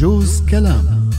جوز كلام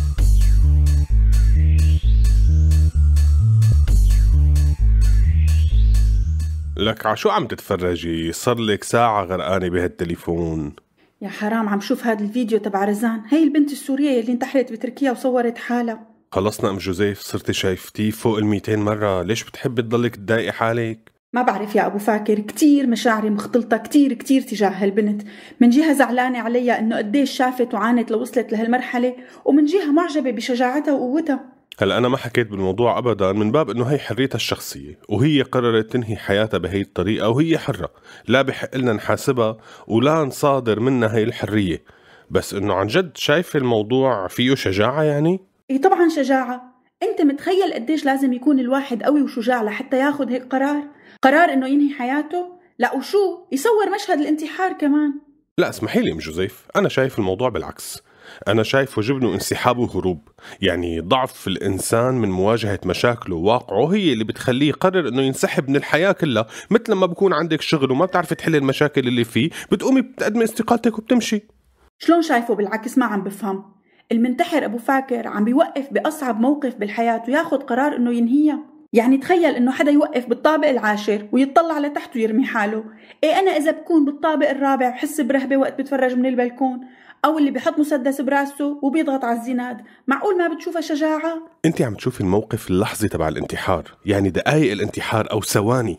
لك عشو عم تتفرجي صار لك ساعة غرقانة بهالتليفون يا حرام عم شوف هذا الفيديو تبع رزان هي البنت السورية اللي انتحرت بتركيا وصورت حالها خلصنا ام جوزيف صرتي شايفتيه فوق ال 200 مرة ليش بتحبي تضلك تضايقي حالك ما بعرف يا أبو فاكر كتير مشاعري مختلطة كتير كتير تجاه هالبنت من جهة زعلانة عليها إنه قديش شافت وعانت لوصلت لهالمرحلة ومن جهة معجبة بشجاعتها وقوتها هلا انا ما حكيت بالموضوع ابدا من باب انه هي حريتها الشخصيه وهي قررت تنهي حياتها بهي الطريقه وهي حره لا بحق لنا نحاسبها ولا نصادر منها هي الحريه بس انه عن جد شايف الموضوع فيه شجاعه يعني اي طبعا شجاعه انت متخيل قديش لازم يكون الواحد قوي وشجاع لحتى ياخد هيك قرار قرار انه ينهي حياته لا وشو يصور مشهد الانتحار كمان لا اسمحي لي ام جوزيف انا شايف الموضوع بالعكس أنا شايف وجبنه انسحاب وهروب يعني ضعف الإنسان من مواجهة مشاكله وواقعه هي اللي بتخليه يقرر أنه ينسحب من الحياة كلها مثل ما بكون عندك شغل وما بتعرف تحل المشاكل اللي فيه بتقومي بتقدمي استقالتك وبتمشي شلون شايفه بالعكس ما عم بفهم المنتحر أبو فاكر عم بيوقف بأصعب موقف بالحياة وياخذ قرار إنه ينهيها يعني تخيل انه حدا يوقف بالطابق العاشر ويطلع لتحت ويرمي حاله ايه انا اذا بكون بالطابق الرابع بحس برهبه وقت بتفرج من البلكون او اللي بحط مسدس براسه وبيضغط على الزناد معقول ما بتشوفها شجاعه انت عم تشوفي الموقف اللحظي تبع الانتحار يعني دقائق الانتحار او ثواني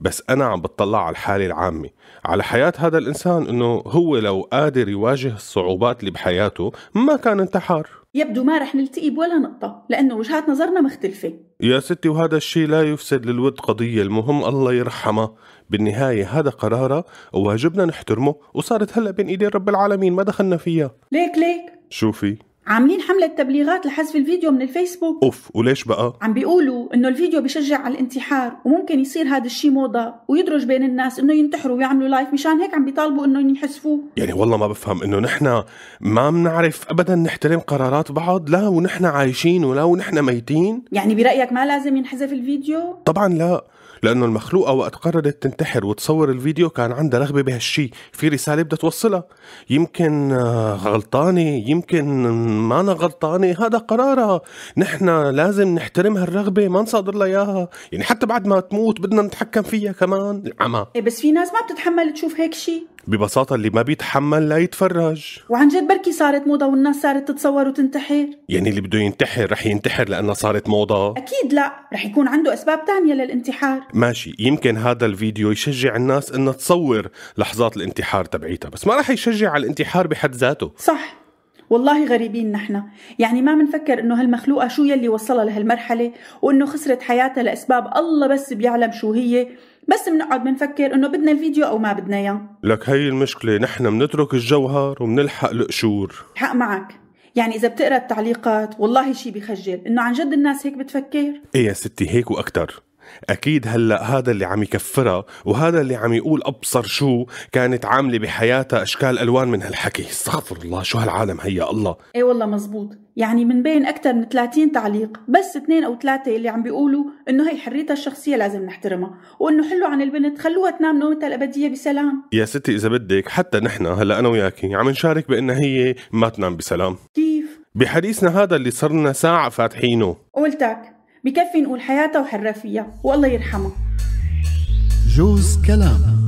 بس انا عم بتطلع على الحاله العامه على حياه هذا الانسان انه هو لو قادر يواجه الصعوبات اللي بحياته ما كان انتحر يبدو ما رح نلتقي بولا نقطة لأنه وجهات نظرنا مختلفة يا ستي وهذا الشيء لا يفسد للود قضية المهم الله يرحمها بالنهاية هذا قرارها وواجبنا نحترمه وصارت هلأ بين إيدين رب العالمين ما دخلنا فيها ليك ليك شوفي عاملين حملة تبليغات لحذف الفيديو من الفيسبوك اوف وليش بقى؟ عم بيقولوا انه الفيديو بشجع على الانتحار وممكن يصير هذا الشيء موضة ويدرج بين الناس انه ينتحروا ويعملوا لايف مشان هيك عم بيطالبوا انه ينحذفوه يعني والله ما بفهم انه نحن ما بنعرف ابدا نحترم قرارات بعض لا ونحن عايشين ولا ونحن ميتين يعني برأيك ما لازم ينحذف الفيديو؟ طبعا لا لانه المخلوقه وقت قررت تنتحر وتصور الفيديو كان عندها رغبه بهالشي في رساله بدها توصلها يمكن آه، غلطانه يمكن ما أنا غلطانه هذا قرارها نحن لازم نحترم هالرغبه ما نصادر لها اياها يعني حتى بعد ما تموت بدنا نتحكم فيها كمان عمى إيه بس في ناس ما بتتحمل تشوف هيك شيء ببساطة اللي ما بيتحمل لا يتفرج وعن جد بركي صارت موضة والناس صارت تتصور وتنتحر يعني اللي بده ينتحر رح ينتحر لأنها صارت موضة أكيد لا رح يكون عنده أسباب تانية للانتحار ماشي يمكن هذا الفيديو يشجع الناس إنها تصور لحظات الانتحار تبعيتها بس ما رح يشجع على الانتحار بحد ذاته صح والله غريبين نحن يعني ما بنفكر انه هالمخلوقه شو يلي وصلها لهالمرحله وانه خسرت حياتها لاسباب الله بس بيعلم شو هي بس بنقعد بنفكر انه بدنا الفيديو او ما بدنا اياه لك هي المشكله نحن بنترك الجوهر وبنلحق القشور حق معك يعني اذا بتقرا التعليقات والله شي بخجل انه عن جد الناس هيك بتفكر ايه يا ستي هيك واكثر اكيد هلا هذا اللي عم يكفرها وهذا اللي عم يقول ابصر شو كانت عامله بحياتها اشكال الوان من هالحكي استغفر الله شو هالعالم هي الله اي والله مزبوط يعني من بين اكثر من 30 تعليق بس اثنين او ثلاثه اللي عم بيقولوا انه هي حريتها الشخصيه لازم نحترمها وانه حلو عن البنت خلوها تنام نومتها الابديه بسلام يا ستي اذا بدك حتى نحن هلا انا وياكي عم نشارك بان هي ما تنام بسلام كيف بحديثنا هذا اللي صرنا ساعه فاتحينه قلتك بكفي نقول حياتها وحرة فيها والله يرحمها جوز كلامها